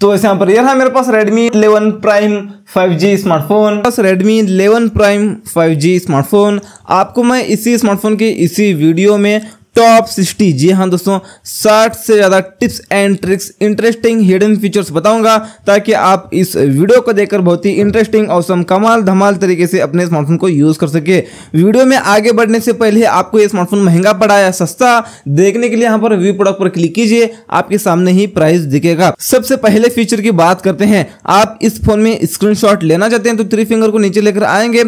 तो इस यहाँ पर ये रहा मेरे पास Redmi 11 Prime 5G स्मार्टफोन बस Redmi 11 Prime 5G स्मार्टफोन आपको मैं इसी स्मार्टफोन की इसी वीडियो में टॉप सिक्सटी जी हाँ दोस्तों साठ से ज़्यादा tips and tricks interesting hidden features बताऊंगा ताकि आप इस वीडियो को देखकर बहुत ही इंटरेस्टिंग औसम कमाल धमाल तरीके से अपने स्मार्टफोन को यूज़ कर सके वीडियो में आगे बढ़ने से पहले आपको ये स्मार्टफोन महंगा पड़ा या सस्ता देखने के लिए यहाँ पर व्यू प्रोडक्ट पर क्लिक कीजिए आपके सामने ही प्राइस दिखेगा सबसे पहले फीचर की बात करते हैं आप इस फोन में स्क्रीन लेना चाहते हैं तो थ्री फिंगर को नीचे लेकर आएंगे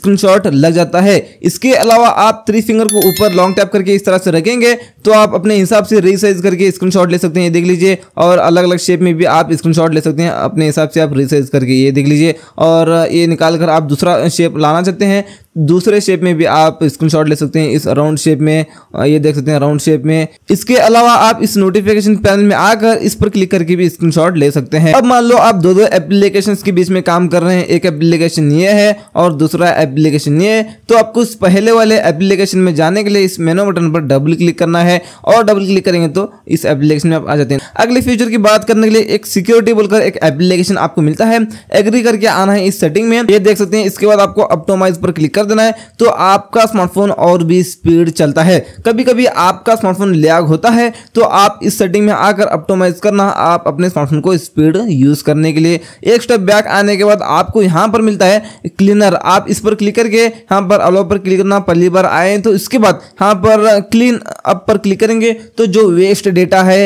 स्क्रीन लग जाता है इसके अलावा आप थ्री फिंगर को ऊपर लॉन्ग टैप करके इस तरह से रखेंगे तो आप अपने हिसाब से रिसाइज करके शॉट ले सकते हैं ये देख लीजिए और अलग अलग शेप में भी आप शॉट ले सकते हैं अपने हिसाब से आप रिसाइज करके ये देख लीजिए और ये निकाल कर आप दूसरा शेप लाना चाहते हैं दूसरे शेप में भी आप स्क्रीनशॉट ले सकते हैं इस राउंड शेप में ये देख सकते हैं राउंड शेप में इसके अलावा आप इस नोटिफिकेशन पैनल में आकर इस पर क्लिक करके भी स्क्रीनशॉट ले सकते हैं अब मान लो आप दो दो एप्लीकेशन के बीच में काम कर रहे हैं एक एप्लीकेशन ये है और दूसरा एप्लीकेशन ये तो आपको उस पहले वाले एप्लीकेशन में जाने के लिए इस मेनो बटन पर डबल क्लिक करना है और डबल क्लिक करेंगे तो इस एप्लीकेशन में आप आ जाते हैं अगले फ्यूचर की बात करने के लिए एक सिक्योरिटी बोलकर एक एप्लीकेशन आपको मिलता है एग्री करके आना है इस सेटिंग में ये देख सकते हैं इसके बाद आपको अपटोमाइज पर क्लिक कर कर देना है तो आपका स्मार्टफोन और भी स्पीड चलता है कभी कभी आपका स्मार्टफोन लैग होता है तो आप इस सेटिंग में आकर ऑप्टोमाइज करना आप अपने स्मार्टफोन को स्पीड यूज़ करने के लिए एक स्टेप बैक आने के बाद आपको यहाँ पर मिलता है क्लीनर आप इस पर क्लिक करके यहाँ पर अलो पर क्लिक करना पहली बार आए तो इसके बाद यहाँ पर क्लीन अप पर क्लिक करेंगे तो जो वेस्ट डेटा है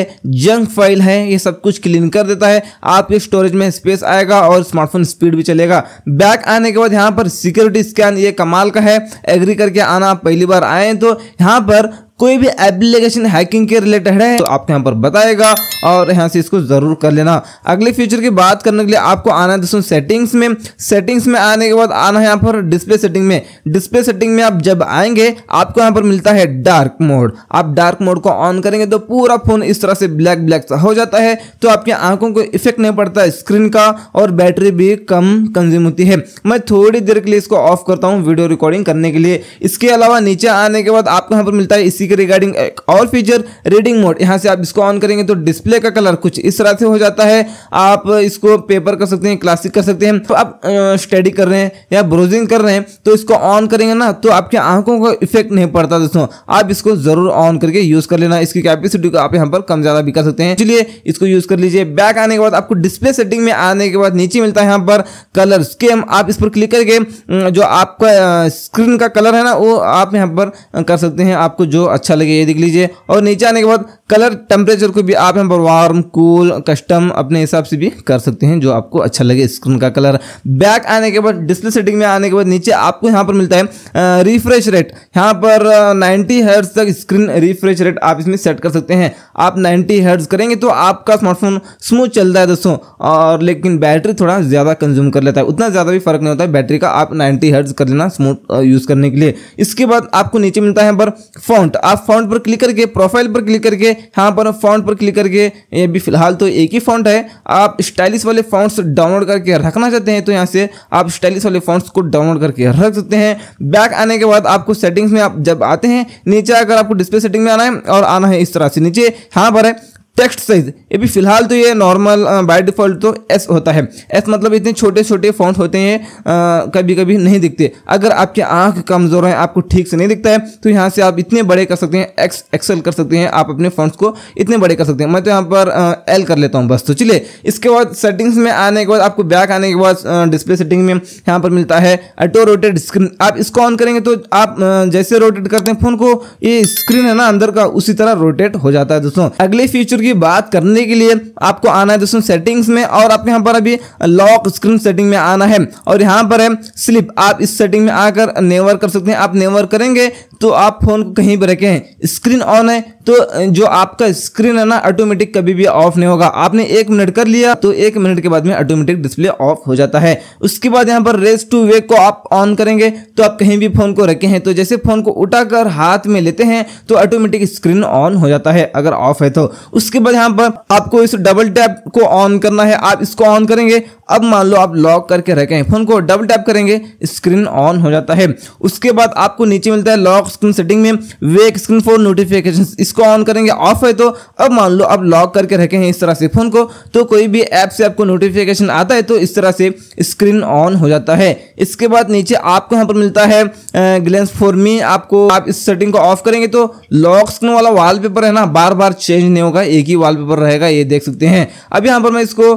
जंक फाइल है ये सब कुछ क्लीन कर देता है आपके स्टोरेज में स्पेस आएगा और स्मार्टफोन स्पीड भी चलेगा बैक आने के बाद यहाँ पर सिक्योरिटी स्कैन ये कम कमाल का है एग्री करके आना पहली बार आए तो यहाँ पर कोई भी एप्लीकेशन हैकिंग के रिलेटेड है तो आपको यहाँ पर बताएगा और यहाँ से इसको ज़रूर कर लेना अगले फ्यूचर की बात करने के लिए आपको आना है दोस्तों सेटिंग्स में सेटिंग्स में आने के बाद आना है यहाँ पर डिस्प्ले सेटिंग में डिस्प्ले सेटिंग में आप जब आएंगे आपको यहाँ पर मिलता है डार्क मोड आप डार्क मोड को ऑन करेंगे तो पूरा फोन इस तरह से ब्लैक ब्लैक सा हो जाता है तो आपकी आंखों को इफेक्ट नहीं पड़ता है स्क्रीन का और बैटरी भी कम कंज्यूम होती है मैं थोड़ी देर के लिए इसको ऑफ करता हूँ वीडियो रिकॉर्डिंग करने के लिए इसके अलावा नीचे आने के बाद आपको यहाँ पर मिलता है इसी ठीक है रिगार्डिंग और फीचर रीडिंग मोड यहाँ से आप इसको ऑन करेंगे तो डिस्प्ले का कलर कुछ इस तरह से हो जाता है आप इसको पेपर कर सकते हैं क्लासिक कर सकते हैं तो आप स्टडी कर रहे हैं या ब्राउजिंग कर रहे हैं तो इसको ऑन करेंगे ना तो आपकी आंखों का इफेक्ट नहीं पड़ता दोस्तों आप इसको जरूर ऑन करके यूज कर लेना इसकी कैपेसिटी को आप यहाँ पर कम ज्यादा भी कर सकते हैं इसलिए इसको यूज कर लीजिए बैक आने के बाद आपको डिस्प्ले सेटिंग में आने के बाद नीचे मिलता है यहाँ पर कलर स्केम आप इस पर क्लिक करके जो आपका स्क्रीन का कलर है ना वो आप यहाँ पर कर सकते हैं आपको जो अच्छा लगे ये देख लीजिए और नीचे आने के बाद कलर टेम्परेचर को भी आप यहाँ पर वार्म कूल कस्टम अपने हिसाब से भी कर सकते हैं जो आपको अच्छा लगे स्क्रीन का कलर बैक आने के बाद डिस्प्ले सेटिंग में आने के बाद नीचे आपको यहाँ पर मिलता है रिफ्रेश रेट यहाँ पर नाइन्टी हर्ट्स तक स्क्रीन रिफ्रेश रेट आप इसमें सेट कर सकते हैं आप नाइन्टी हर्ट्स करेंगे तो आपका स्मार्टफोन स्मूथ चलता है दोस्तों और लेकिन बैटरी थोड़ा ज़्यादा कंज्यूम कर लेता है उतना ज़्यादा भी फर्क नहीं होता है बैटरी का आप नाइन्टी हर्ट्स कर लेना स्मूथ यूज़ करने के लिए इसके बाद आपको नीचे मिलता है पर फॉन्ट आप फॉन्ट पर क्लिक करके प्रोफाइल पर क्लिक करके यहाँ पर फॉन्ट पर क्लिक करके ये भी फिलहाल तो एक ही फॉन्ट है आप स्टाइलिश वाले फॉन्ट्स डाउनलोड करके रखना चाहते हैं तो यहाँ से आप स्टाइलिश वाले फॉन्ट्स को डाउनलोड करके रख सकते हैं बैक आने के बाद आपको सेटिंग्स में आप जब आते हैं नीचे अगर आपको डिस्प्ले सेटिंग में आना है और आना है इस तरह से नीचे यहाँ पर है टेक्स्ट साइज ये भी फिलहाल तो ये नॉर्मल बाय डिफॉल्ट तो एस होता है एस मतलब इतने छोटे छोटे फॉन्ट होते हैं कभी कभी नहीं दिखते अगर आपकी आंख कमज़ोर है आपको ठीक से नहीं दिखता है तो यहाँ से आप इतने बड़े कर सकते हैं एक्स एक्सेल कर सकते हैं आप अपने फॉन्ट्स को इतने बड़े कर सकते हैं मैं तो यहाँ पर एल कर लेता हूँ बस तो चलिए इसके बाद सेटिंग्स में आने के बाद आपको बैक आने के बाद डिस्प्ले सेटिंग में यहाँ पर मिलता है ऑटो रोटेड स्क्रीन आप इसको ऑन करेंगे तो आप जैसे रोटेट करते हैं फोन को ये स्क्रीन है ना अंदर का उसी तरह रोटेट हो जाता है दोस्तों अगले फीचर की की बात करने के लिए आपको आना है दोस्तों सेटिंग्स में और आपके यहाँ पर अभी लॉक स्क्रीन सेटिंग में आना है और यहाँ पर है स्लिप आप इस सेटिंग में आकर नेवर कर सकते हैं आप नेवर करेंगे तो आप फ़ोन को कहीं पर रखें स्क्रीन ऑन है तो जो आपका स्क्रीन है ना ऑटोमेटिक कभी भी ऑफ नहीं होगा आपने एक मिनट कर लिया तो एक मिनट के बाद में ऑटोमेटिक डिस्प्ले ऑफ हो जाता है उसके बाद यहाँ पर रेस टू वे को आप ऑन करेंगे तो आप कहीं भी फ़ोन को रखे हैं तो जैसे फ़ोन को उठाकर हाथ में लेते हैं तो ऑटोमेटिक स्क्रीन ऑन हो जाता है अगर ऑफ है तो उसके उसके बाद यहाँ पर आपको इस डबल टैप को ऑन करना है आप इसको ऑन करेंगे अब मान लो आप लॉक करके रखें फोन को डबल टैप करेंगे स्क्रीन ऑन हो जाता है उसके बाद आपको नीचे मिलता है लॉक स्क्रीन सेटिंग में वेक स्क्रीन फॉर नोटिफिकेशन इसको ऑन करेंगे ऑफ है तो अब मान लो आप लॉक करके रखे हैं इस तरह से फोन को तो कोई भी ऐप से आपको नोटिफिकेशन आता है तो इस तरह से स्क्रीन ऑन हो जाता है इसके बाद नीचे आपको यहाँ पर मिलता है ग्लेंस फॉर मी आपको आप इस सेटिंग को ऑफ करेंगे तो लॉक स्क्रीन वाला वॉलपेपर है ना बार बार चेंज नहीं होगा एक ही वॉलपेपर रहेगा ये देख सकते हैं अब यहाँ पर मैं इसको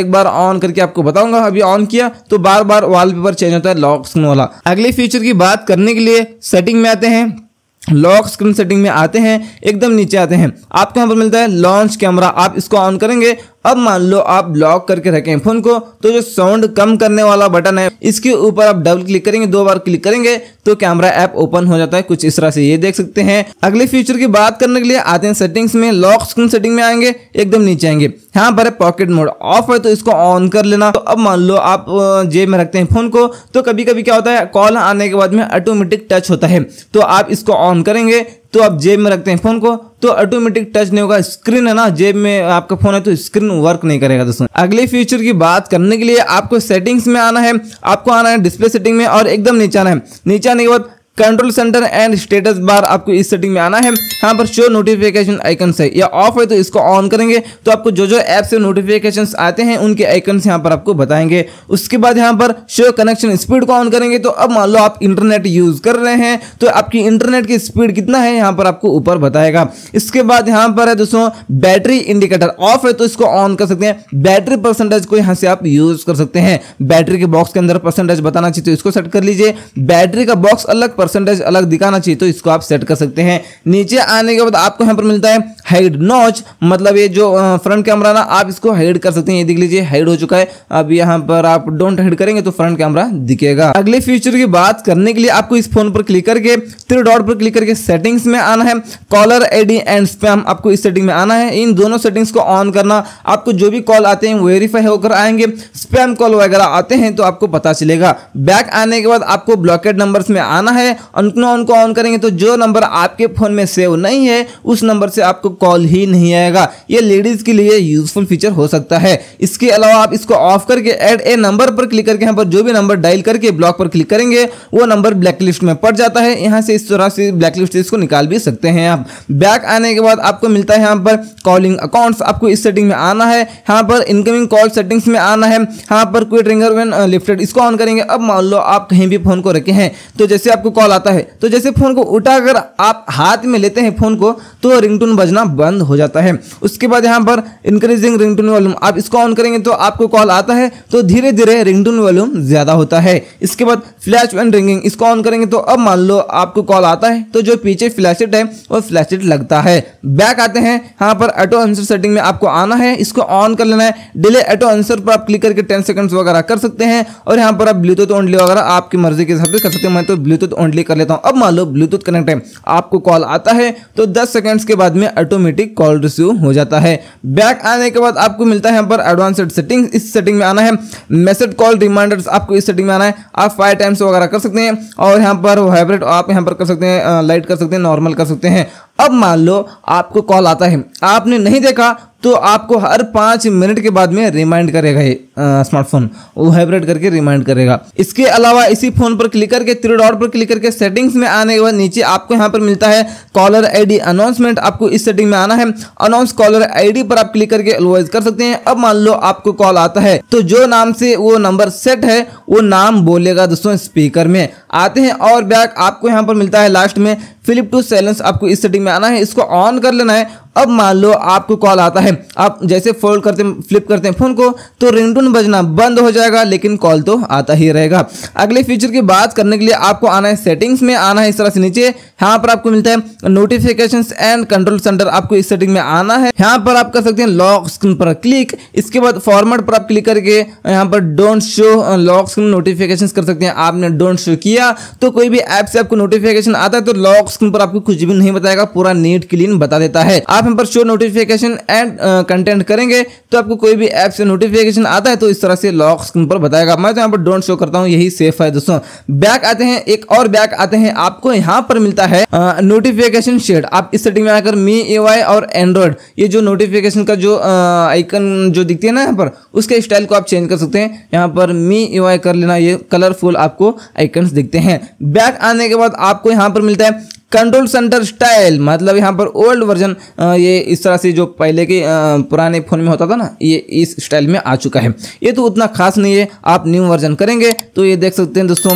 एक बार ऑन करके आपको बताऊंगा अभी ऑन किया तो बार बार वॉलपेपर चेंज होता है लॉक स्क्रीन वाला अगले फीचर की बात करने के लिए सेटिंग में आते हैं लॉक स्क्रीन सेटिंग में आते हैं एकदम नीचे आते हैं आपको यहाँ पर मिलता है लॉन्च कैमरा आप इसको ऑन करेंगे अब मान लो आप लॉक करके रखें फोन को तो जो साउंड कम करने वाला बटन है इसके ऊपर आप डबल क्लिक करेंगे दो बार क्लिक करेंगे तो कैमरा ऐप ओपन हो जाता है कुछ इस तरह से ये देख सकते हैं अगले फीचर की बात करने के लिए आते हैं सेटिंग्स में लॉक स्क्रीन सेटिंग में आएंगे एकदम नीचे आएंगे यहाँ पर पॉकेट मोड ऑफ है तो इसको ऑन कर लेना तो अब मान लो आप जेब में रखते हैं फोन को तो कभी कभी क्या होता है कॉल आने के बाद में ऑटोमेटिक टच होता है तो आप इसको ऑन करेंगे तो आप जेब में रखते हैं फ़ोन को तो ऑटोमेटिक टच नहीं होगा स्क्रीन है ना जेब में आपका फ़ोन है तो स्क्रीन वर्क नहीं करेगा दोस्तों अगले फीचर की बात करने के लिए आपको सेटिंग्स में आना है आपको आना है डिस्प्ले सेटिंग में और एकदम नीचे आना है नीचे आने के बाद control centre and status bar आपको इस सेटिंग में आना है यहाँ पर शो नोटिफिकेशन आइकन है या ऑफ है तो इसको ऑन करेंगे तो आपको जो जो ऐप से नोटिफिकेशन आते हैं उनके आइकन यहाँ पर आपको बताएंगे उसके बाद यहाँ पर शो कनेक्शन स्पीड को ऑन करेंगे तो अब मान लो आप इंटरनेट यूज कर रहे हैं तो आपकी इंटरनेट की स्पीड कितना है यहाँ पर आपको ऊपर बताएगा इसके बाद यहाँ पर है दोस्तों बैटरी इंडिकेटर ऑफ है तो इसको ऑन कर सकते हैं बैटरी परसेंटेज को यहाँ से आप यूज कर सकते हैं बैटरी के बॉक्स के अंदर परसेंटेज बताना चाहिए तो इसको सेट कर लीजिए बैटरी का बॉक्स अलग परसेंटेज अलग दिखाना चाहिए तो इसको आप सेट कर सकते हैं नीचे आने के बाद आपको यहाँ पर मिलता है हाइड नॉच मतलब ये जो फ्रंट कैमरा ना आप इसको हाइड कर सकते हैं ये देख लीजिए हाइड हो चुका है अब यहाँ पर आप डोंट हाइड करेंगे तो फ्रंट कैमरा दिखेगा अगले फ्यूचर की बात करने के लिए आपको इस फोन पर क्लिक करके थ्री डॉट पर क्लिक करके सेटिंग्स में आना है कॉलर आईडी एंड स्पैम आपको इस सेटिंग में आना है इन दोनों सेटिंग्स को ऑन करना आपको जो भी कॉल आते हैं वेरीफाई होकर आएंगे स्पैम कॉल वगैरह आते हैं तो आपको पता चलेगा बैक आने के बाद आपको ब्लॉकेट नंबर्स में आना है और उनको उनको ऑन करेंगे तो जो नंबर आपके फ़ोन में सेव नहीं है उस नंबर से आपको कॉल ही नहीं आएगा ये लेडीज़ के लिए यूजफुल फीचर हो सकता है इसके अलावा आप इसको ऑफ करके एड ए नंबर पर क्लिक करके यहाँ पर जो भी नंबर डायल करके ब्लॉक पर क्लिक करेंगे वो नंबर ब्लैकलिस्ट में पड़ जाता है यहाँ से इस तरह से ब्लैकलिस्ट से इसको निकाल भी सकते हैं आप बैक आने के बाद आपको मिलता है यहाँ पर कॉलिंग अकाउंट्स आपको इस सेटिंग में आना है यहाँ पर इनकमिंग कॉल सेटिंग्स में आना है यहाँ पर क्विट रिंगर वेन लिफ्टेड इसको ऑन करेंगे अब मान लो आप कहीं भी फ़ोन को रखे हैं तो जैसे आपको कॉल आता है तो जैसे फ़ोन को उठाकर आप हाथ में लेते हैं फ़ोन को तो रिंगटोन बजना बंद हो जाता है उसके बाद यहाँ पर इंक्रीजिंग रिंगटोन वॉल्यूम आप इसको ऑन करेंगे तो आपको कॉल आता है तो धीरे धीरे रिंगटोन वॉल्यूम ज़्यादा होता है इसके बाद फ्लैश एंड रिंगिंग इसको ऑन करेंगे तो अब मान लो आपको कॉल आता है तो जो पीछे फ्लैशेट है वो फ्लैशेट लगता है बैक आते हैं यहाँ पर ऑटो आंसर सेटिंग में आपको आना है इसको ऑन कर लेना है डिले ऑटो आंसर पर आप क्लिक करके टेन सेकंड्स वगैरह कर सकते हैं और यहाँ पर आप ब्लूटूथ ओनली वगैरह आपकी मर्जी के हिसाब से कर सकते हैं मैं तो ब्लूटूथ ओनली फ्रीक्वेंटली कर लेता हूँ अब मान लो ब्लूटूथ कनेक्ट है आपको कॉल आता है तो दस सेकेंड्स के बाद में ऑटोमेटिक कॉल रिसीव हो जाता है बैक आने के बाद आपको मिलता है यहाँ पर एडवांसड सेटिंग इस सेटिंग में आना है मैसेज कॉल रिमाइंडर्स आपको इस सेटिंग में आना है आप फाइव टाइम्स वगैरह कर सकते हैं और यहाँ पर वाइब्रेट आप यहाँ पर कर सकते हैं लाइट कर सकते हैं नॉर्मल कर सकते हैं अब मान लो आपको कॉल आता है आपने नहीं देखा तो आपको हर पाँच मिनट के बाद में रिमाइंड करेगा ये स्मार्टफोन वो वाइब्रेट करके रिमाइंड करेगा इसके अलावा इसी फोन पर क्लिक करके थ्री डॉट पर क्लिक करके सेटिंग्स में आने के बाद नीचे आपको यहाँ पर मिलता है कॉलर आईडी अनाउंसमेंट आपको इस सेटिंग में आना है अनाउंस कॉलर आईडी पर आप क्लिक करके अलवाइज कर सकते हैं अब मान लो आपको कॉल आता है तो जो नाम से वो नंबर सेट है वो नाम बोलेगा दोस्तों स्पीकर में आते हैं और बैक आपको यहाँ पर मिलता है लास्ट में फिलिप टू सैलेंस आपको इस सेटिंग में आना है इसको ऑन कर लेना है अब मान लो आपको कॉल आता है आप जैसे फोल्ड करते हैं फ्लिप करते हैं फ़ोन को तो रिंगटोन बजना बंद हो जाएगा लेकिन कॉल तो आता ही रहेगा अगले फीचर की बात करने के लिए आपको आना है सेटिंग्स में आना है इस तरह से नीचे यहाँ पर आपको मिलता है नोटिफिकेशन एंड कंट्रोल सेंटर आपको इस सेटिंग में आना है यहाँ पर आप कर सकते हैं लॉक स्क्रीन पर क्लिक इसके बाद फॉर्मेट पर आप क्लिक करके यहाँ पर don't show lock screen notification कर सकते हैं आपने डोंट शो किया तो कोई भी ऐप से आपको नोटिफिकेशन आता है तो लॉक स्क्रीन पर आपको कुछ भी नहीं बताएगा पूरा नीट क्लीन बता देता है आप यहाँ पर शो नोटिफिकेशन एंड कंटेंट करेंगे तो आपको कोई भी ऐप से नोटिफिकेशन आता है तो इस तरह से लॉक स्क्रीन पर बताएगा मैं तो यहाँ पर डोंट शो करता हूँ यही सेफ है दोस्तों बैक आते हैं एक और बैक आते हैं आपको यहाँ पर मिलता है नोटिफिकेशन uh, शेड आप इस सेटिंग में आकर मी ए और एंड्रॉयड ये जो नोटिफिकेशन का जो आइकन uh, जो दिखती है ना यहाँ पर उसके स्टाइल को आप चेंज कर सकते हैं यहाँ पर मी ए कर लेना ये कलरफुल आपको आइकन दिखते हैं बैक आने के बाद आपको यहाँ पर मिलता है कंट्रोल सेंटर स्टाइल मतलब यहाँ पर ओल्ड वर्जन ये इस तरह से जो पहले के पुराने फ़ोन में होता था ना ये इस स्टाइल में आ चुका है ये तो उतना खास नहीं है आप न्यू वर्जन करेंगे तो ये देख सकते हैं दोस्तों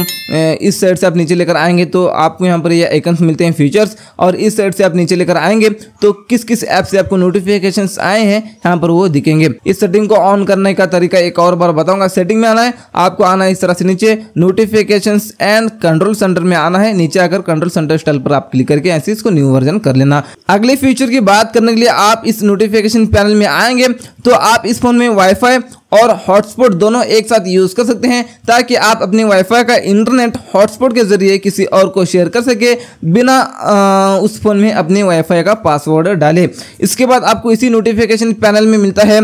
इस साइड से आप नीचे लेकर आएंगे तो आपको यहाँ पर ये आइकन्स मिलते हैं फीचर्स और इस साइड से आप नीचे लेकर आएंगे तो किस किस ऐप से आपको नोटिफिकेशन आए हैं यहाँ पर वो दिखेंगे इस सेटिंग को ऑन करने का तरीका एक और बार बताऊँगा सेटिंग में आना है आपको आना है इस तरह से नीचे नोटिफिकेशन एंड कंट्रोल सेंटर में आना है नीचे आकर कंट्रोल सेंटर स्टाइल पर आप आप क्लिक करके ऐसे इसको न्यू वर्जन कर लेना अगले फ्यूचर की बात करने के लिए आप इस नोटिफिकेशन पैनल में आएंगे तो आप इस फोन में वाईफाई और हॉटस्पॉट दोनों एक साथ यूज़ कर सकते हैं ताकि आप अपने वाईफाई का इंटरनेट हॉटस्पॉट के ज़रिए किसी और को शेयर कर सके बिना आ, उस फ़ोन में अपने वाईफाई का पासवर्ड डाले इसके बाद आपको इसी नोटिफिकेशन पैनल में मिलता है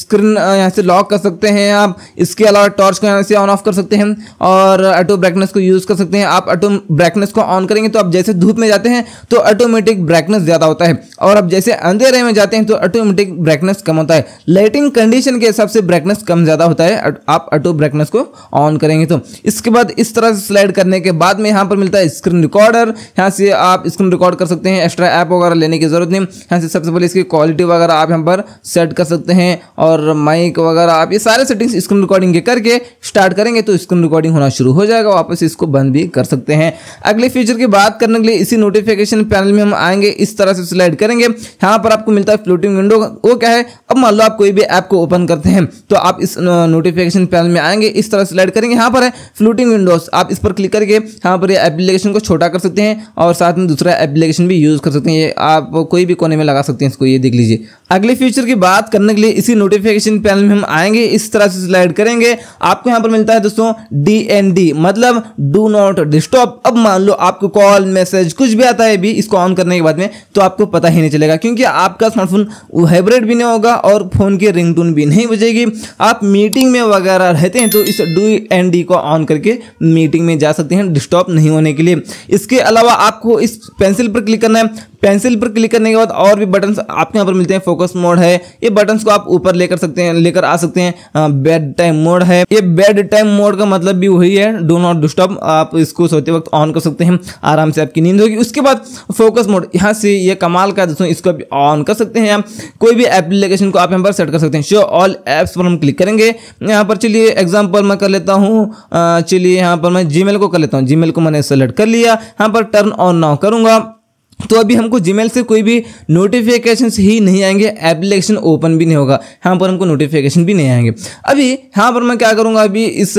स्क्रीन यहाँ से लॉक कर सकते हैं आप इसके अलावा टॉर्च को यहाँ से ऑन ऑफ कर सकते हैं और ऑटो ब्रैकनेस को यूज़ कर सकते हैं आप ऑटो ब्रैकनेस को ऑन करेंगे तो आप जैसे धूप में जाते हैं तो ऑटोमेटिक ब्राइटनेस ज़्यादा होता है और अब जैसे अंधेरे में जाते हैं तो ऑटोमेटिक ब्राइटनेस कम होता है लाइटिंग कंडीशन के हिसाब से ब्राइटनेस कम ज़्यादा होता है आप ऑटो ब्राइटनेस को ऑन करेंगे तो इसके बाद इस तरह से स्लाइड करने के बाद में यहाँ पर मिलता है स्क्रीन रिकॉर्डर यहाँ से आप स्क्रीन रिकॉर्ड कर सकते हैं एक्स्ट्रा ऐप वगैरह लेने की ज़रूरत नहीं यहाँ से सबसे पहले इसकी क्वालिटी वगैरह आप यहाँ पर सेट कर सकते हैं और माइक वगैरह आप ये सारे सेटिंग्स स्क्रीन रिकॉर्डिंग के करके स्टार्ट करेंगे तो स्क्रीन रिकॉर्डिंग होना शुरू हो जाएगा वापस इसको बंद भी कर सकते हैं अगले फीचर की बात करने के लिए इसी नोटिफिकेशन पैनल में हम आएंगे इस तरह से स्लाइड करेंगे यहाँ पर आपको मिलता है फ्लोटिंग विंडो वो क्या है अब मान लो आप कोई भी ऐप को ओपन करते हैं तो आप इस नोटिफिकेशन पैनल में आएंगे इस तरह स्लाइड करेंगे यहाँ पर है फ्लोटिंग विंडोज आप इस पर क्लिक करके यहाँ पर एप्लीकेशन को छोटा कर सकते हैं और साथ में दूसरा एप्लीकेशन भी यूज़ कर सकते हैं आप कोई भी कोने में लगा सकते हैं इसको ये देख लीजिए अगले फ्यूचर की बात करने के लिए इसी नोटिफिकेशन पैनल में हम आएंगे इस तरह से स्लाइड करेंगे आपको यहाँ पर मिलता है दोस्तों डी मतलब डू नॉट डिस्टर्ब अब मान लो आपको कॉल मैसेज कुछ भी आता है भी इसको ऑन करने के बाद में तो आपको पता ही नहीं चलेगा क्योंकि आपका स्मार्टफोन हाइब्रिड भी नहीं होगा और फ़ोन की रिंगटोन भी नहीं बजेगी आप मीटिंग में वगैरह रहते हैं तो इस डू एंड डी को ऑन करके मीटिंग में जा सकते हैं डिस्टॉप नहीं होने के लिए इसके अलावा आपको इस पेंसिल पर क्लिक करना है पेंसिल पर क्लिक करने के बाद और भी बटन्स आपके यहाँ पर मिलते हैं फोकस मोड है ये बटन्स को आप ऊपर लेकर सकते हैं लेकर आ सकते हैं बेड टाइम मोड है ये बेड टाइम मोड का मतलब भी वही है डो नॉट डिस्टर्ब आप इसको सोते वक्त ऑन कर सकते हैं आराम से आपकी नींद होगी उसके बाद फोकस मोड यहाँ से ये कमाल का दोस्तों इसको ऑन कर सकते हैं कोई भी एप्लीकेशन को आप यहाँ पर सेट कर सकते हैं शो ऑल एप्स पर हम क्लिक करेंगे यहाँ पर चलिए एग्जाम्पल मैं कर लेता हूँ हाँ, चलिए यहाँ पर मैं जी को कर लेता हूँ जी को मैंने सेलेक्ट कर लिया यहाँ पर टर्न ऑन ना करूँगा तो अभी हमको जीमेल से कोई भी नोटिफिकेशन ही नहीं आएंगे एप्लीकेशन ओपन भी नहीं होगा यहाँ पर हमको नोटिफिकेशन भी नहीं आएंगे अभी यहाँ पर मैं क्या करूँगा अभी इस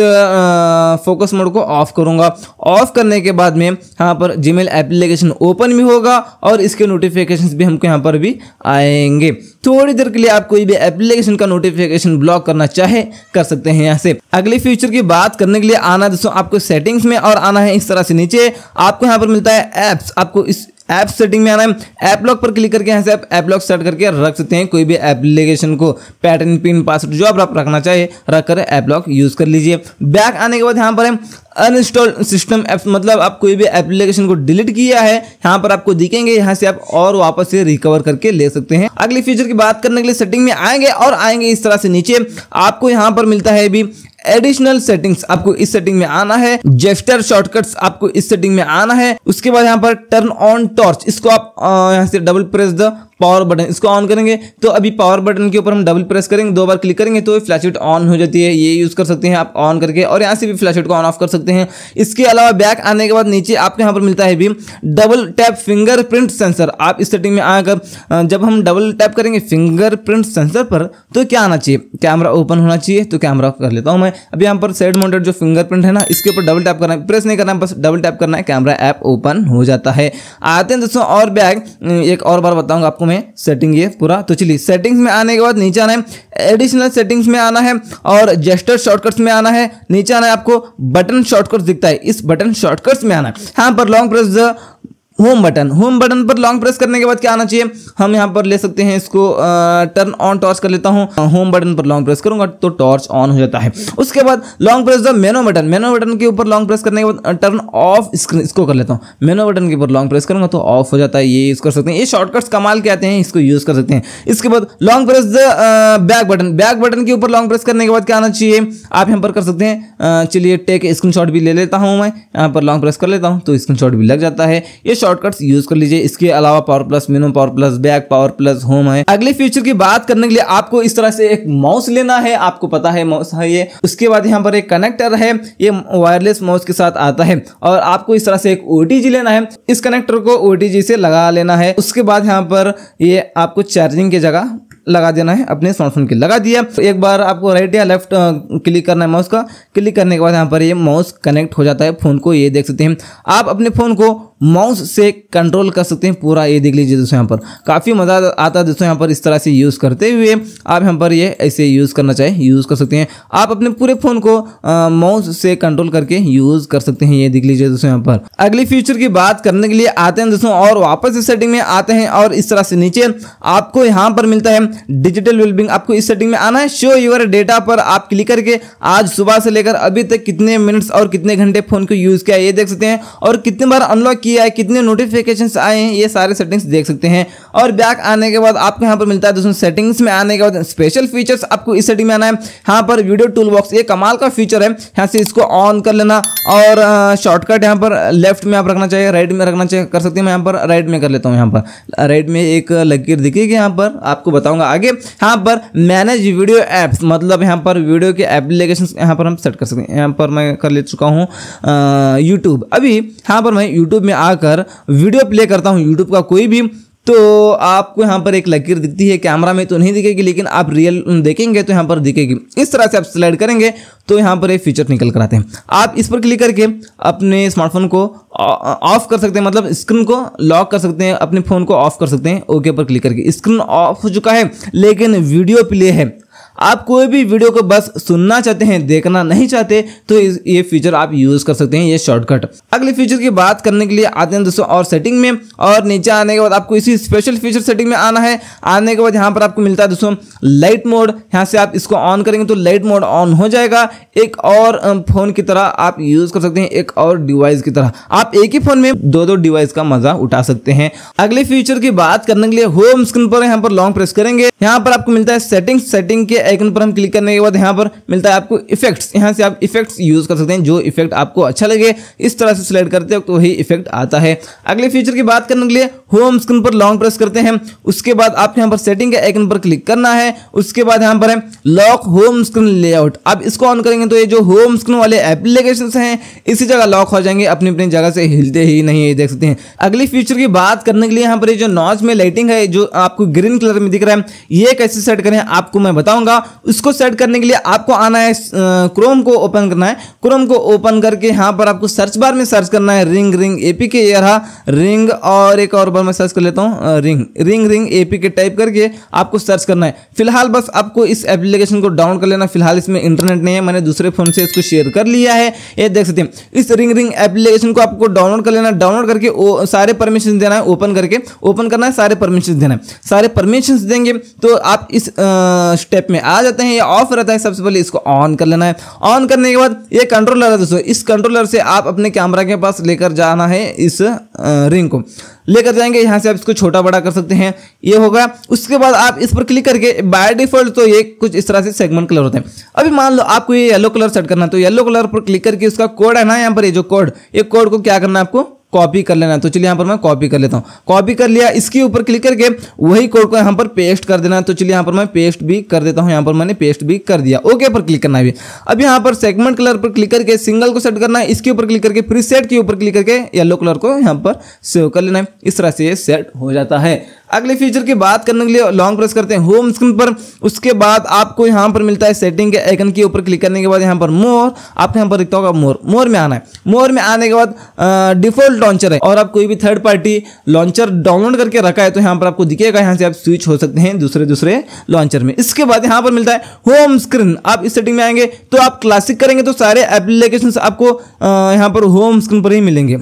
फोकस मोड को ऑफ करूँगा ऑफ करने के बाद में यहाँ पर जीमेल एप्लीकेशन ओपन भी होगा और इसके नोटिफिकेशन भी हमको यहाँ पर भी आएंगे थोड़ी देर के लिए आप कोई भी एप्लीकेशन का नोटिफिकेशन ब्लॉक करना चाहे कर सकते हैं यहाँ से अगले फ्यूचर की बात करने के लिए आना दोस्तों आपको सेटिंग्स में और आना है इस तरह से नीचे आपको यहाँ पर मिलता है ऐप्स आपको इस ऐप सेटिंग में आना है ऐप लॉक पर क्लिक करके यहाँ से आप ऐप लॉक सेट करके रख सकते हैं कोई भी एप्लीकेशन को पैटर्न पिन पासवर्ड जो आप रखना चाहिए रख कर ऐप लॉक यूज़ कर लीजिए बैक आने के बाद यहाँ पर अनइंस्टॉल सिस्टम ऐप्स मतलब आप कोई भी एप्लीकेशन को डिलीट किया है यहाँ पर आपको दिखेंगे यहाँ से आप और वापस से रिकवर करके ले सकते हैं अगले फीचर की बात करने के लिए सेटिंग में आएंगे और आएंगे इस तरह से नीचे आपको यहाँ पर मिलता है भी एडिशनल सेटिंग्स आपको इस सेटिंग में आना है जेस्टर शॉर्टकट्स आपको इस सेटिंग में आना है उसके बाद यहाँ पर टर्न ऑन टॉर्च इसको आप यहाँ से double press the power button इसको ऑन करेंगे तो अभी पावर बटन के ऊपर हम डबल प्रेस करेंगे दो बार क्लिक करेंगे तो लाइट ऑन हो जाती है ये यूज़ कर सकते हैं आप ऑन करके और यहाँ से भी फ्लैश लाइट को ऑन ऑफ कर सकते हैं इसके अलावा बैक आने के बाद नीचे आपके यहाँ पर मिलता है भी डबल टैप फिंगरप्रिंट सेंसर आप इस सेटिंग में आकर जब हम डबल टैप करेंगे फिंगरप्रिंट सेंसर पर तो क्या आना चाहिए कैमरा ओपन होना चाहिए तो कैमरा ऑफ कर लेता हूँ मैं अभी यहाँ पर साइड माउंटेड जो फिंगरप्रिंट है ना इसके ऊपर डबल टैप करना है प्रेस नहीं करना है बस डबल टैप करना है कैमरा ऐप ओपन हो जाता है आते हैं दोस्तों और बैग एक और बार बताऊँगा आपको आपको मैं सेटिंग ये पूरा तो चलिए सेटिंग्स में आने के बाद नीचे आना है एडिशनल सेटिंग्स में आना है और जेस्टर शॉर्टकट्स में आना है नीचे आना है आपको बटन शॉर्टकट्स दिखता है इस बटन शॉर्टकट्स में आना है यहाँ पर long press home button home button पर लॉन्ग प्रेस करने के बाद क्या आना चाहिए हम यहाँ पर ले सकते हैं इसको टर्न ऑन टॉर्च कर लेता हूँ होम बटन पर लॉन्ग प्रेस करूंगा तो टॉर्च ऑन हो जाता है उसके बाद long press the menu button menu button के ऊपर लॉन्ग प्रेस करने के बाद टर्न ऑफ स्क्रीन इसको कर लेता हूँ मेनो बटन के ऊपर लॉन्ग प्रेस करूंगा तो ऑफ हो जाता है ये यूज़ कर सकते हैं ये शॉर्टकट्स कमाल के आते हैं इसको यूज़ कर सकते हैं इसके बाद long press the back button back button के ऊपर लॉन्ग प्रेस करने के बाद क्या आना चाहिए आप यहाँ पर कर सकते हैं चलिए टेक स्क्रीन भी ले लेता हूँ मैं यहाँ पर लॉन्ग प्रेस कर लेता हूँ तो स्क्रीन भी लग जाता है ये शॉर्टकट्स यूज कर लीजिए इसके अलावा power plus minimum power plus back power plus home है अगले फ्यूचर की बात करने के लिए आपको इस तरह से एक माउस लेना है आपको पता है माउस है ये उसके बाद यहाँ पर एक कनेक्टर है ये वायरलेस माउस के साथ आता है और आपको इस तरह से एक ओ लेना है इस कनेक्टर को ओ से लगा लेना है उसके बाद यहाँ पर ये आपको चार्जिंग की जगह लगा देना है अपने स्मार्टफोन के लगा दिया एक बार आपको राइट या लेफ्ट क्लिक करना है माउस का क्लिक करने के बाद यहाँ पर ये माउस कनेक्ट हो जाता है फ़ोन को ये देख सकते हैं आप अपने फ़ोन को माउस से कंट्रोल कर सकते हैं पूरा ये देख लीजिए दोस्तों यहाँ पर काफ़ी मज़ा आता है दोस्तों यहाँ पर इस तरह से यूज़ करते हुए आप यहाँ पर ये ऐसे यूज़ करना चाहें यूज़ कर सकते हैं आप अपने पूरे फ़ोन को माउस से कंट्रोल करके यूज़ कर सकते हैं ये देख लीजिए दोस्तों यहाँ पर अगली फ्यूचर की बात करने के लिए आते हैं दोस्तों और वापस इस सेटिंग में आते हैं और इस तरह से नीचे आपको यहाँ पर मिलता है डिजिटल वेलबिंग आपको इस सेटिंग में आना है शो यूर डेटा पर आप क्लिक करके आज सुबह से लेकर अभी तक कितने मिनट्स और कितने घंटे फ़ोन को यूज़ किया ये देख सकते हैं और कितने बार अनलॉक किया किया है कितने नोटिफिकेशन आए हैं ये सारे सेटिंग्स देख सकते हैं और बैक आने के बाद आपको यहाँ पर मिलता है दोस्तों सेटिंग्स में आने के बाद स्पेशल फीचर्स आपको इस सेटिंग में आना है यहाँ पर वीडियो टूल बॉक्स ये कमाल का फीचर है यहाँ से इसको ऑन कर लेना और शॉर्टकट यहाँ पर लेफ्ट में आप रखना चाहिए राइट में रखना चाहिए कर सकते हैं मैं यहाँ पर राइट में कर लेता हूँ यहाँ पर राइट में एक लकीर दिखेगी यहाँ पर आपको बताऊँगा आगे यहाँ पर मैनेज वीडियो ऐप्स मतलब यहाँ पर वीडियो के एप्लीकेशन यहाँ पर हम सेट कर सकते हैं यहाँ पर मैं कर ले चुका हूँ यूट्यूब अभी यहाँ पर मैं यूट्यूब में आकर वीडियो प्ले करता हूँ यूट्यूब का कोई भी तो आपको यहाँ पर एक लकीर दिखती है कैमरा में तो नहीं दिखेगी लेकिन आप रियल देखेंगे तो यहाँ पर दिखेगी इस तरह से आप स्लाइड करेंगे तो यहाँ पर एक फीचर निकल कर आते हैं आप इस पर क्लिक करके अपने स्मार्टफोन को ऑफ कर सकते हैं मतलब स्क्रीन को लॉक कर सकते हैं अपने फ़ोन को ऑफ कर सकते हैं ओके पर क्लिक करके स्क्रीन ऑफ हो चुका है लेकिन वीडियो प्ले है आप कोई भी वीडियो को बस सुनना चाहते हैं देखना नहीं चाहते तो ये फीचर आप यूज कर सकते हैं ये शॉर्टकट अगले फीचर की बात करने के लिए आते हैं दोस्तों और सेटिंग में और नीचे आने के बाद आपको इसी स्पेशल फीचर सेटिंग में आना है आने के बाद यहाँ पर आपको मिलता है दोस्तों लाइट मोड यहाँ से आप इसको ऑन करेंगे तो लाइट मोड ऑन हो जाएगा एक और फोन की तरह आप यूज कर सकते हैं एक और डिवाइस की तरह आप एक ही फोन में दो दो डिवाइस का मजा उठा सकते हैं अगले फीचर की बात करने के लिए होम स्क्रीन पर यहाँ पर लॉन्ग प्रेस करेंगे यहाँ पर आपको मिलता है सेटिंग सेटिंग के आइकन पर हम क्लिक करने के बाद यहाँ पर मिलता है आपको इफेक्ट्स यहाँ से आप इफेक्ट्स यूज़ कर सकते हैं जो इफेक्ट आपको अच्छा लगे इस तरह से सिलेक्ट करते हैं तो वही इफेक्ट आता है अगले फीचर की बात करने के लिए होम स्क्रीन पर लॉन्ग प्रेस करते हैं उसके बाद आपको यहाँ पर सेटिंग के आइकन पर क्लिक करना है उसके बाद यहाँ पर है लॉक होम स्क्रीन लेआउट आप इसको ऑन करेंगे तो ये जो होम स्क्रीन वाले एप्लीकेशन हैं इसी जगह लॉक हो जाएंगे अपनी अपनी जगह से हिलते ही नहीं देख सकते हैं अगले फीचर की बात करने के लिए यहाँ पर जो नॉच में लाइटिंग है जो आपको ग्रीन कलर में दिख रहा है ये कैसे सेट करें आपको मैं बताऊंगा होगा उसको सेट करने के लिए आपको आना है क्रोम को ओपन करना है क्रोम को ओपन करके यहाँ पर आपको सर्च बार में सर्च करना है रिंग रिंग ए पी के यहाँ रिंग और एक और बार मैं सर्च कर लेता हूँ ring ring ring A P K type करके आपको सर्च करना है फिलहाल बस आपको इस एप्लीकेशन को डाउन कर लेना फिलहाल इसमें इंटरनेट नहीं है मैंने दूसरे फोन से इसको शेयर कर लिया है ये देख सकते हैं इस रिंग रिंग एप्लीकेशन को आपको डाउनलोड कर लेना डाउनलोड करके सारे परमिशन देना है ओपन करके ओपन करना है सारे परमिशन देना है सारे परमिशन देंगे तो आप इस स्टेप में आ जाते हैं ये ऑफ रहता है सबसे पहले इसको ऑन कर लेना है ऑन करने के बाद ये कंट्रोलर है दोस्तों इस कंट्रोलर से आप अपने कैमरा के पास लेकर जाना है इस रिंग को लेकर जाएंगे यहाँ से आप इसको छोटा बड़ा कर सकते हैं ये होगा उसके बाद आप इस पर क्लिक करके बाय डिफॉल्ट तो ये कुछ इस तरह से सेगमेंट कलर होते हैं अभी मान लो आपको ये येलो कलर सेट करना है तो येलो कलर पर क्लिक करके उसका कोड है ना यहाँ पर ये जो कोड ये कोड को क्या करना है आपको कॉपी कर लेना तो चलिए यहाँ पर मैं कॉपी कर लेता हूँ कॉपी कर लिया इसके ऊपर क्लिक करके वही कोड को यहाँ पर पेस्ट कर देना तो चलिए यहाँ पर मैं पेस्ट भी कर देता हूँ यहाँ पर मैंने पेस्ट भी कर दिया ओके पर क्लिक करना है अब यहाँ पर सेगमेंट कलर पर क्लिक करके सिंगल को सेट करना है इसके ऊपर क्लिक करके सेट के ऊपर क्लिक करके येलो कलर को यहाँ पर सेव कर लेना है इस तरह से ये सेट हो जाता है अगले फीचर की बात करने के लिए लॉन्ग प्रेस करते हैं होम स्क्रीन पर उसके बाद आपको यहाँ पर मिलता है सेटिंग के आइकन के ऊपर क्लिक करने के बाद यहाँ पर मोर आपको यहाँ पर दिखता होगा मोर मोर में आना है मोर में आने के बाद डिफॉल्ट लॉन्चर है और आप कोई भी थर्ड पार्टी लॉन्चर डाउनलोड करके रखा है तो यहाँ पर आपको दिखेगा यहाँ से आप स्विच हो सकते हैं दूसरे दूसरे लॉन्चर में इसके बाद यहाँ पर मिलता है होम स्क्रीन आप इस सेटिंग में आएंगे तो आप क्लासिक करेंगे तो सारे एप्लीकेशन आपको यहाँ पर होम स्क्रीन पर ही मिलेंगे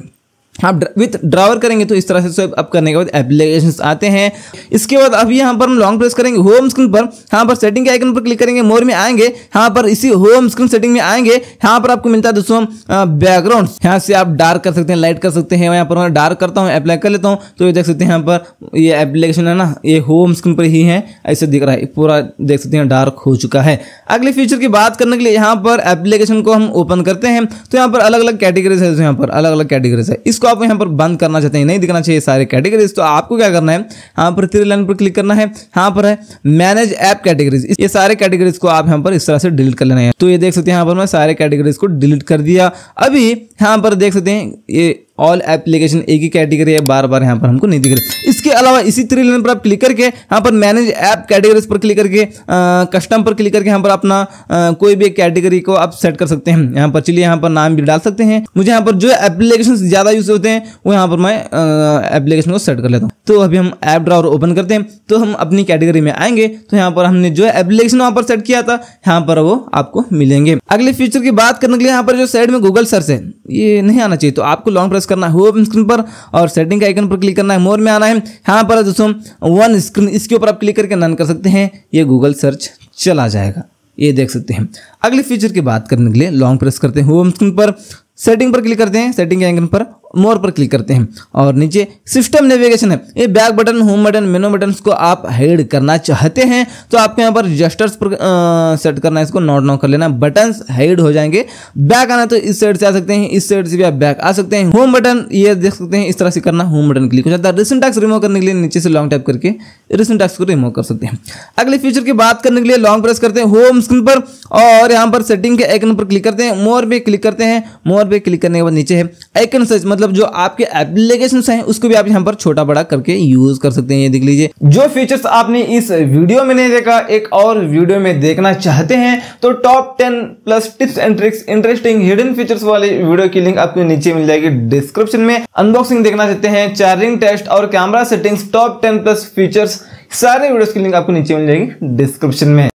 आप विथ ड्रावर करेंगे तो इस तरह से स्वेप अप करने के बाद एप्लीकेशन आते हैं इसके बाद अभी यहाँ पर हम लॉन्ग प्रेस करेंगे होम स्क्रीन पर यहाँ पर सेटिंग के आइकन पर क्लिक करेंगे मोर में आएंगे यहाँ पर इसी होम स्क्रीन सेटिंग में आएंगे यहाँ पर आपको मिलता है दोस्तों बैकग्राउंड यहाँ से आप डार्क कर सकते हैं लाइट कर सकते हैं यहाँ पर मैं डार्क करता हूँ अप्लाई कर लेता हूँ तो ये देख सकते हैं यहाँ पर ये एप्लीकेशन है ना ये होम स्क्रीन पर ही है ऐसे दिख रहा है पूरा देख सकते हैं डार्क हो चुका है अगले फ्यूचर की बात करने के लिए यहाँ पर एप्लीकेशन को हम ओपन करते हैं तो यहाँ पर अलग अलग कैटेगरीज है यहाँ पर अलग अलग कैटेगरीज है इसको आप यहाँ पर बंद करना चाहते हैं नहीं दिखना चाहिए सारे कैटेगरीज तो आपको क्या करना है यहाँ पर थ्री लाइन पर क्लिक करना है यहाँ पर है मैनेज ऐप कैटेगरीज ये सारे कैटेगरीज को आप यहाँ पर इस तरह से डिलीट कर लेना है तो ये देख सकते हैं यहाँ पर मैं सारे कैटेगरीज को डिलीट कर दिया अभी यहाँ पर देख सकते हैं ये ऑल एप्लीकेशन एक ही कैटेगरी है बार बार यहाँ पर हमको नहीं दिख रही इसके अलावा इसी थ्री लाइन पर आप क्लिक करके यहाँ पर मैनेज ऐप कैटेगरीज पर क्लिक करके कस्टम पर क्लिक करके यहाँ पर अपना कोई भी कैटेगरी को आप सेट कर सकते हैं यहाँ पर चलिए यहाँ पर नाम भी डाल सकते हैं मुझे यहाँ पर जो एप्लीकेशन ज़्यादा यूज होते हैं वो यहाँ पर मैं एप्लीकेशन को सेट कर लेता हूँ तो अभी हम ऐप ड्रावर ओपन करते हैं तो हम अपनी कैटेगरी में आएंगे तो यहाँ पर हमने जो एप्लीकेशन वहाँ पर सेट किया था यहाँ पर वो आपको मिलेंगे अगले फ्यूचर की बात करने के लिए यहाँ पर जो साइड में गूगल सर्च है ये नहीं आना चाहिए तो आपको लॉन्ग प्रेस करना है होम स्क्रीन पर और सेटिंग आइकन पर क्लिक करना है मोर में आना है यहाँ पर दोस्तों वन स्क्रीन इसके ऊपर आप क्लिक करके नन कर सकते हैं ये गूगल सर्च चला जाएगा ये देख सकते हैं अगले फीचर की बात करने के लिए लॉन्ग प्रेस करते हैं होम स्क्रीन पर सेटिंग पर क्लिक करते हैं सेटिंग के आइकन पर मोर पर क्लिक करते हैं और नीचे सिस्टम नेविगेशन है ये back button home button menu button को आप हेड करना चाहते हैं तो आपको यहाँ पर जस्टर्स पर सेट करना है इसको नोट नोट कर लेना बटन हेड हो जाएंगे बैक आना तो इस साइड से आ सकते हैं इस साइड से भी आप बैक आ सकते हैं होम बटन ये देख सकते हैं इस तरह से करना होम बटन क्लिक हो जाता है रिसेंट टैक्स रिमूव करने के लिए नीचे से लॉन्ग टाइप करके रिसेंट टैक्स को रिमूव कर सकते हैं अगले फ्यूचर की बात करने के लिए लॉन्ग प्रेस करते हैं होम स्क्रीन पर और यहाँ पर सेटिंग के आइकन पर क्लिक करते हैं मोर पे क्लिक करते हैं मोर पे क्लिक करने के बाद नीचे है आइकन साइज मतलब जो आपके एप्लीकेशन हैं उसको भी आप यहाँ पर छोटा बड़ा करके यूज कर सकते हैं ये देख लीजिए जो फीचर्स आपने इस वीडियो में नहीं देखा एक और वीडियो में देखना चाहते हैं तो top ten plus tips and tricks interesting hidden features वाले वीडियो की लिंक आपको नीचे मिल जाएगी डिस्क्रिप्शन में अनबॉक्सिंग देखना चाहते हैं चार्जिंग टेस्ट और camera settings top ten plus features सारे वीडियोस की लिंक आपको नीचे मिल जाएगी डिस्क्रिप्शन में